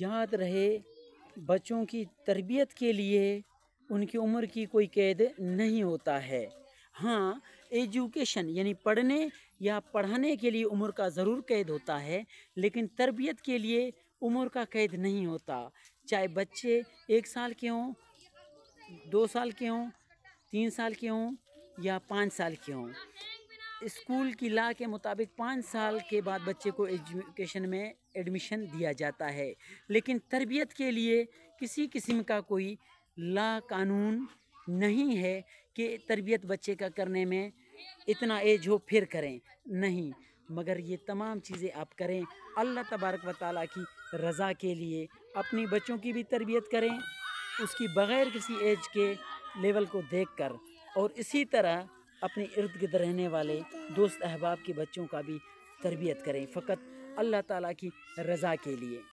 याद रहे बच्चों की तरबियत के लिए उनकी उम्र की कोई कैद नहीं होता है हाँ एजुकेशन यानी पढ़ने या पढ़ाने के लिए उम्र का ज़रूर कैद होता है लेकिन तरबियत के लिए उम्र का कैद नहीं होता चाहे बच्चे एक साल के हों दो साल के हों तीन साल के हों या पाँच साल के हों स्कूल की ला के मुताबिक पाँच साल के बाद बच्चे को एजुकेशन में एडमिशन दिया जाता है लेकिन तरबियत के लिए किसी किस्म का कोई ला कानून नहीं है कि तरबियत बच्चे का करने में इतना एज हो फिर करें नहीं मगर ये तमाम चीज़ें आप करें अल्लाह तबारक व ताली की रज़ा के लिए अपने बच्चों की भी तरबियत करें उसकी बग़ैर किसी एज के लेवल को देख कर और इसी तरह अपने इर्द गिर्द रहने वाले दोस्त अहबाब के बच्चों का भी तरबियत करें फ़कत अल्लाह ताला की रज़ा के लिए